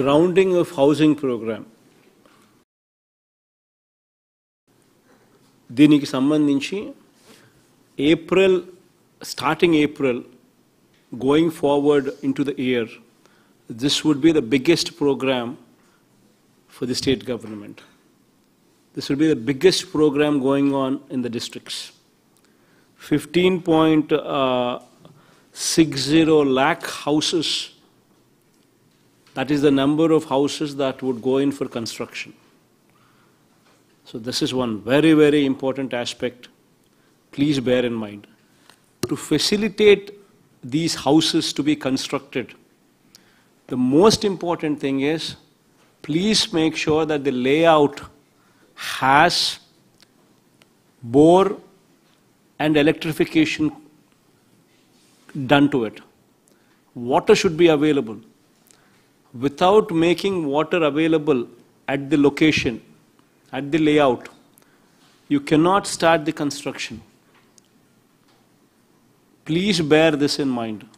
grounding of housing program దీనికి సంబంధించి April starting April going forward into the year this would be the biggest programme for the state government this would be the biggest programme going on in the districts fifteen point six zero lakh houses that is the number of houses that would go in for construction. So this is one very, very important aspect. Please bear in mind. To facilitate these houses to be constructed, the most important thing is please make sure that the layout has bore and electrification done to it. Water should be available without making water available at the location, at the layout, you cannot start the construction. Please bear this in mind.